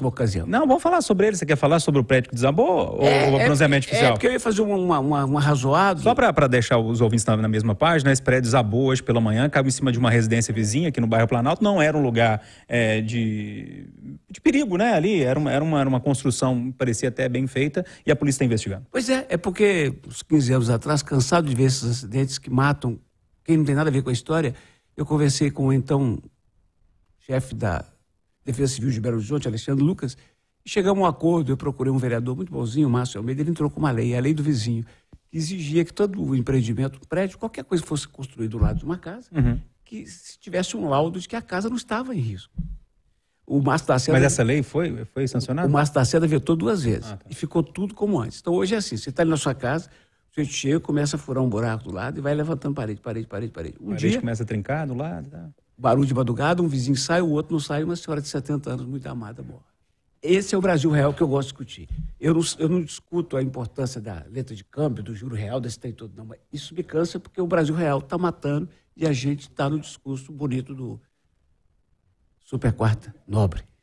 próxima ocasião. Não, vamos falar sobre ele. Você quer falar sobre o prédio que desabou é, ou o é bronzeamento é, É, porque eu ia fazer uma, uma, uma razoada. Só para deixar os ouvintes na, na, mesma página, esse prédio desabou hoje pela manhã, caiu em cima de uma residência vizinha aqui no bairro Planalto. Não era um lugar é, de, de perigo, né? Ali era uma, era, uma, era uma construção, parecia até bem feita, e a polícia está investigando. Pois é, é porque uns 15 anos atrás, cansado de ver esses acidentes que matam quem não tem nada a ver com a história, eu conversei com o então chefe da Defesa Civil de Belo Horizonte, Alexandre Lucas, chegamos a um acordo, eu procurei um vereador muito bonzinho, Márcio Almeida, ele entrou com uma lei, a lei do vizinho, que exigia que todo empreendimento, prédio, qualquer coisa que fosse construído do lado de uma casa, uhum. que se tivesse um laudo de que a casa não estava em risco. O Márcio da Seda, Mas essa lei foi, foi sancionada? O Márcio da Seda vetou duas vezes ah, tá. e ficou tudo como antes. Então hoje é assim, você está ali na sua casa, você chega, começa a furar um buraco do lado e vai levantando parede, parede, parede, parede. Um parede dia, começa a trincar do lado. Tá? barulho de madrugada, um vizinho sai, o outro não sai, uma senhora de 70 anos muito amada morre. Esse é o Brasil real que eu gosto de discutir. Eu não, eu não discuto a importância da letra de câmbio, do juro real, desse tem todo, não. Mas isso me cansa porque o Brasil real está matando e a gente está no discurso bonito do super quarta nobre.